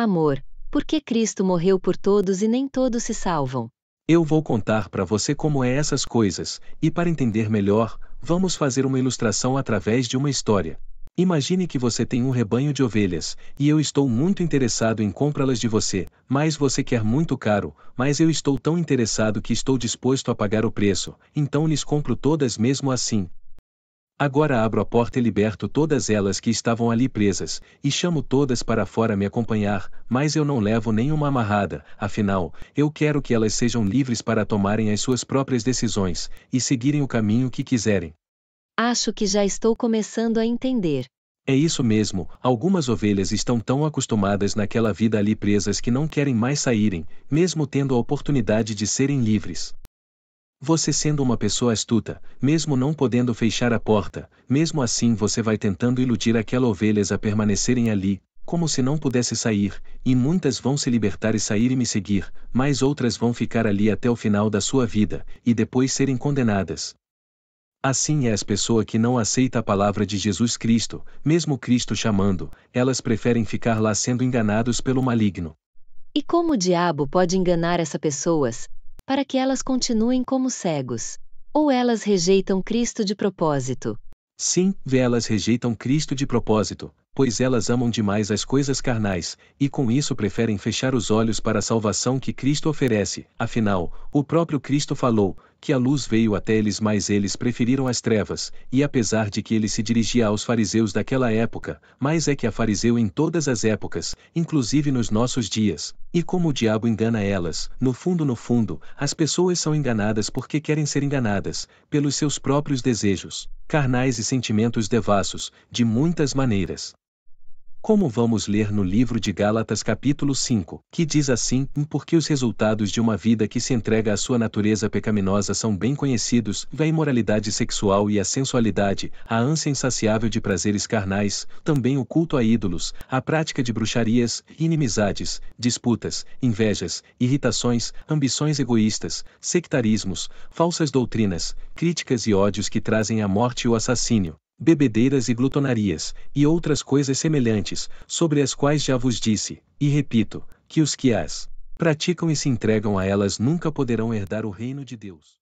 Amor, por que Cristo morreu por todos e nem todos se salvam? Eu vou contar para você como é essas coisas, e para entender melhor, vamos fazer uma ilustração através de uma história. Imagine que você tem um rebanho de ovelhas, e eu estou muito interessado em comprá-las de você, mas você quer muito caro, mas eu estou tão interessado que estou disposto a pagar o preço, então lhes compro todas mesmo assim, Agora abro a porta e liberto todas elas que estavam ali presas, e chamo todas para fora me acompanhar, mas eu não levo nenhuma amarrada, afinal, eu quero que elas sejam livres para tomarem as suas próprias decisões, e seguirem o caminho que quiserem. Acho que já estou começando a entender. É isso mesmo, algumas ovelhas estão tão acostumadas naquela vida ali presas que não querem mais saírem, mesmo tendo a oportunidade de serem livres. Você sendo uma pessoa astuta, mesmo não podendo fechar a porta, mesmo assim você vai tentando iludir aquelas ovelhas a permanecerem ali, como se não pudesse sair, e muitas vão se libertar e sair e me seguir, mas outras vão ficar ali até o final da sua vida, e depois serem condenadas. Assim é as pessoas que não aceita a palavra de Jesus Cristo, mesmo Cristo chamando, elas preferem ficar lá sendo enganados pelo maligno. E como o diabo pode enganar essas pessoas, para que elas continuem como cegos. Ou elas rejeitam Cristo de propósito. Sim, vê elas rejeitam Cristo de propósito, pois elas amam demais as coisas carnais, e com isso preferem fechar os olhos para a salvação que Cristo oferece. Afinal, o próprio Cristo falou: que a luz veio até eles, mas eles preferiram as trevas, e apesar de que ele se dirigia aos fariseus daquela época, mas é que há fariseu em todas as épocas, inclusive nos nossos dias, e como o diabo engana elas, no fundo, no fundo, as pessoas são enganadas porque querem ser enganadas, pelos seus próprios desejos, carnais e sentimentos devassos, de muitas maneiras como vamos ler no livro de Gálatas capítulo 5, que diz assim, porque os resultados de uma vida que se entrega à sua natureza pecaminosa são bem conhecidos, a imoralidade sexual e a sensualidade, a ânsia insaciável de prazeres carnais, também o culto a ídolos, a prática de bruxarias, inimizades, disputas, invejas, irritações, ambições egoístas, sectarismos, falsas doutrinas, críticas e ódios que trazem a morte e o assassínio, bebedeiras e glutonarias, e outras coisas semelhantes, sobre as quais já vos disse, e repito, que os que as praticam e se entregam a elas nunca poderão herdar o reino de Deus.